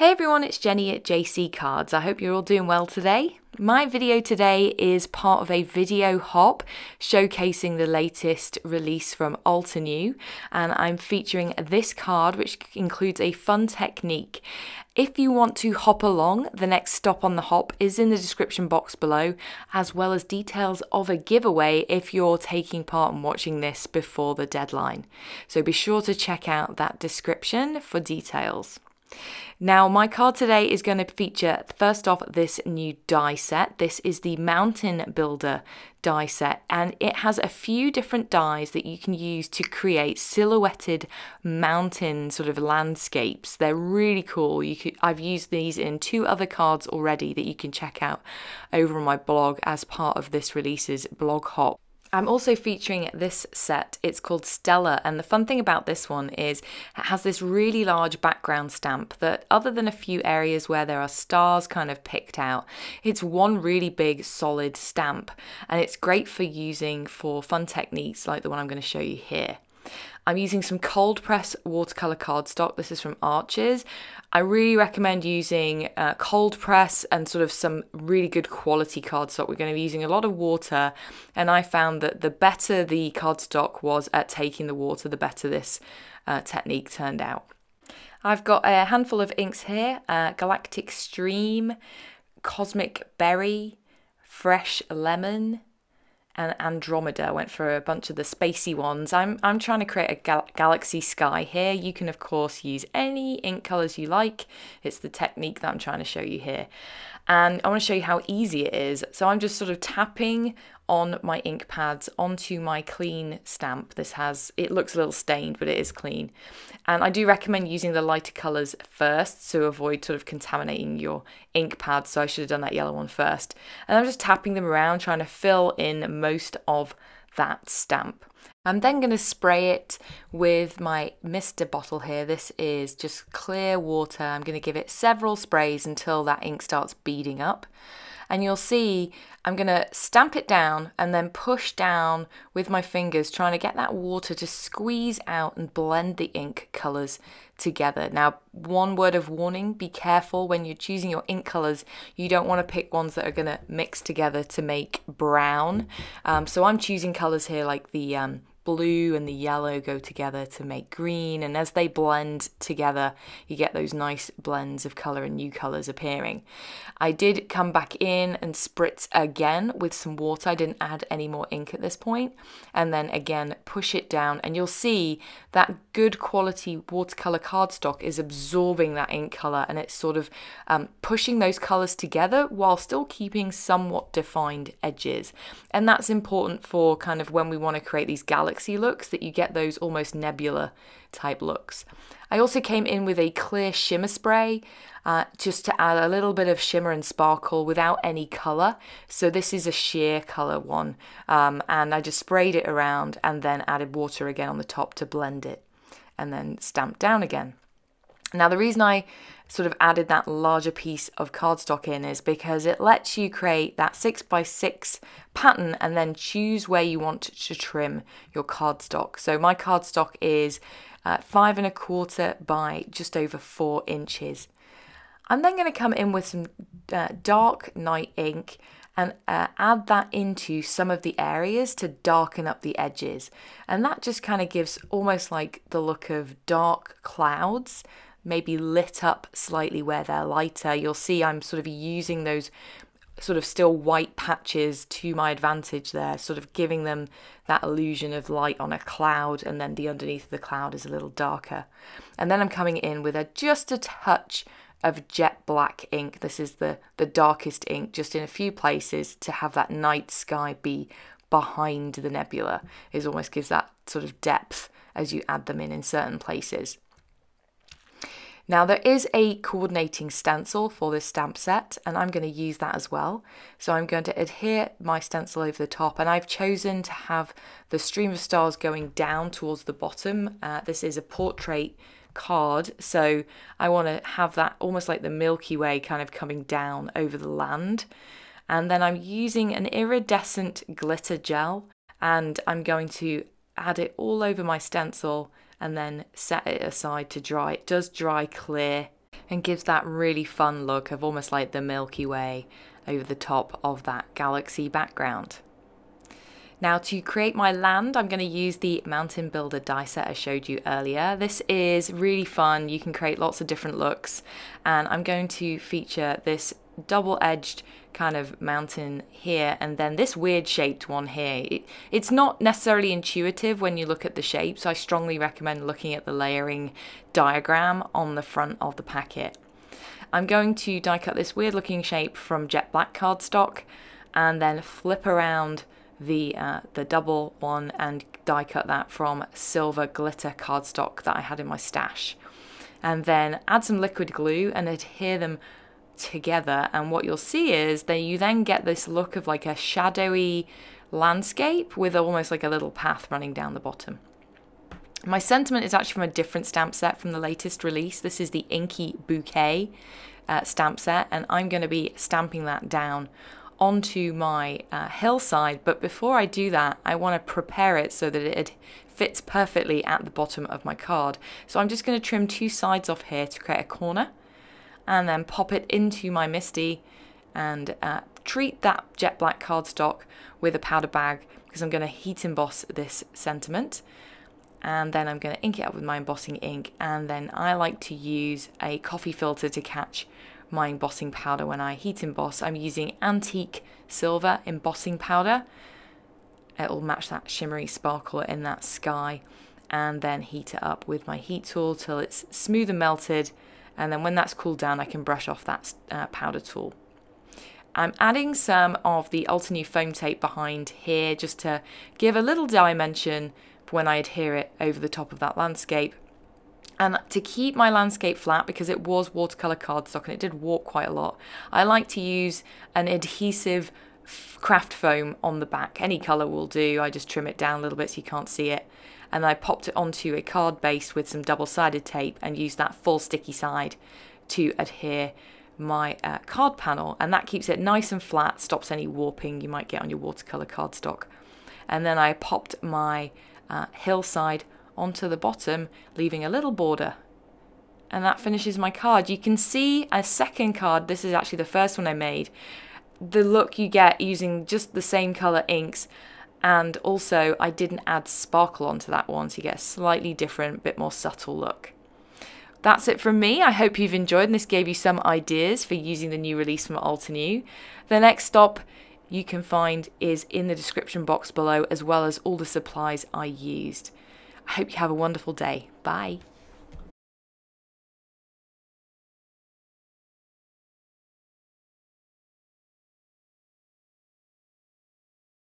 Hey everyone, it's Jenny at JC Cards. I hope you're all doing well today. My video today is part of a video hop showcasing the latest release from Alternew and I'm featuring this card which includes a fun technique. If you want to hop along, the next stop on the hop is in the description box below as well as details of a giveaway if you're taking part and watching this before the deadline. So be sure to check out that description for details. Now, my card today is going to feature first off this new die set. This is the Mountain Builder die set, and it has a few different dies that you can use to create silhouetted mountain sort of landscapes. They're really cool. You could, I've used these in two other cards already that you can check out over on my blog as part of this release's blog hop. I'm also featuring this set. It's called Stella, and the fun thing about this one is it has this really large background stamp that, other than a few areas where there are stars kind of picked out, it's one really big solid stamp, and it's great for using for fun techniques like the one I'm going to show you here. I'm using some cold press watercolor cardstock. This is from Arches. I really recommend using uh, cold press and sort of some really good quality cardstock. We're going to be using a lot of water, and I found that the better the cardstock was at taking the water, the better this uh, technique turned out. I've got a handful of inks here uh, Galactic Stream, Cosmic Berry, Fresh Lemon, and Andromeda. I went for a bunch of the spacey ones. I'm, I'm trying to create a gal galaxy sky here. You can, of course, use any ink colours you like. It's the technique that I'm trying to show you here. And I want to show you how easy it is. So I'm just sort of tapping on my ink pads onto my clean stamp. This has, it looks a little stained, but it is clean. And I do recommend using the lighter colours first to avoid sort of contaminating your ink pad. So I should have done that yellow one first. And I'm just tapping them around, trying to fill in most of that stamp. I'm then going to spray it with my Mr. bottle here. This is just clear water. I'm going to give it several sprays until that ink starts beading up and you'll see I'm going to stamp it down and then push down with my fingers trying to get that water to squeeze out and blend the ink colours together. Now, one word of warning, be careful when you're choosing your ink colours. You don't want to pick ones that are going to mix together to make brown. Um, so I'm choosing colours here like the um, blue and the yellow go together to make green, and as they blend together, you get those nice blends of colour and new colours appearing. I did come back in and spritz again with some water. I didn't add any more ink at this point, and then again push it down, and you'll see that good quality watercolour cardstock is absorbing that ink colour and it's sort of um, pushing those colours together while still keeping somewhat defined edges. And that's important for kind of when we want to create these galaxies sexy looks that you get those almost nebula type looks. I also came in with a clear shimmer spray uh, just to add a little bit of shimmer and sparkle without any colour. So this is a sheer colour one um, and I just sprayed it around and then added water again on the top to blend it and then stamped down again. Now, the reason I sort of added that larger piece of cardstock in is because it lets you create that six by six pattern and then choose where you want to trim your cardstock. So my cardstock is uh, five and a quarter by just over four inches. I'm then going to come in with some uh, dark night ink and uh, add that into some of the areas to darken up the edges. And that just kind of gives almost like the look of dark clouds maybe lit up slightly where they're lighter. You'll see I'm sort of using those sort of still white patches to my advantage there, sort of giving them that illusion of light on a cloud, and then the underneath of the cloud is a little darker. And then I'm coming in with a just a touch of jet black ink. This is the, the darkest ink, just in a few places to have that night sky be behind the nebula. It almost gives that sort of depth as you add them in in certain places. Now there is a coordinating stencil for this stamp set and I'm going to use that as well. So I'm going to adhere my stencil over the top and I've chosen to have the stream of stars going down towards the bottom. Uh, this is a portrait card so I want to have that almost like the Milky Way kind of coming down over the land. And then I'm using an iridescent glitter gel and I'm going to add it all over my stencil and then set it aside to dry. It does dry clear and gives that really fun look of almost like the Milky Way over the top of that galaxy background. Now to create my land, I'm going to use the Mountain Builder die set I showed you earlier. This is really fun. You can create lots of different looks and I'm going to feature this double-edged kind of mountain here and then this weird shaped one here. It, it's not necessarily intuitive when you look at the shapes. I strongly recommend looking at the layering diagram on the front of the packet. I'm going to die cut this weird looking shape from jet black cardstock and then flip around the uh, the double one and die cut that from silver glitter cardstock that I had in my stash and then add some liquid glue and adhere them together. And what you'll see is that you then get this look of like a shadowy landscape with almost like a little path running down the bottom. My sentiment is actually from a different stamp set from the latest release. This is the Inky Bouquet uh, stamp set, and I'm going to be stamping that down onto my uh, hillside. But before I do that, I want to prepare it so that it fits perfectly at the bottom of my card. So I'm just going to trim two sides off here to create a corner and then pop it into my Misty and uh, treat that jet black cardstock with a powder bag because I'm going to heat emboss this sentiment and then I'm going to ink it up with my embossing ink and then I like to use a coffee filter to catch my embossing powder when I heat emboss. I'm using antique silver embossing powder. It'll match that shimmery sparkle in that sky and then heat it up with my heat tool till it's smooth and melted and then when that's cooled down, I can brush off that uh, powder tool. I'm adding some of the Alternew foam tape behind here just to give a little dimension when I adhere it over the top of that landscape. And to keep my landscape flat, because it was watercolour cardstock and it did warp quite a lot, I like to use an adhesive craft foam on the back. Any colour will do. I just trim it down a little bit so you can't see it. And I popped it onto a card base with some double-sided tape and used that full sticky side to adhere my uh, card panel. And that keeps it nice and flat, stops any warping you might get on your watercolour cardstock. And then I popped my uh, hillside onto the bottom, leaving a little border and that finishes my card. You can see a second card. This is actually the first one I made the look you get using just the same colour inks and also I didn't add sparkle onto that one so you get a slightly different, bit more subtle look. That's it from me. I hope you've enjoyed and this gave you some ideas for using the new release from Altenew. The next stop you can find is in the description box below as well as all the supplies I used. I hope you have a wonderful day. Bye.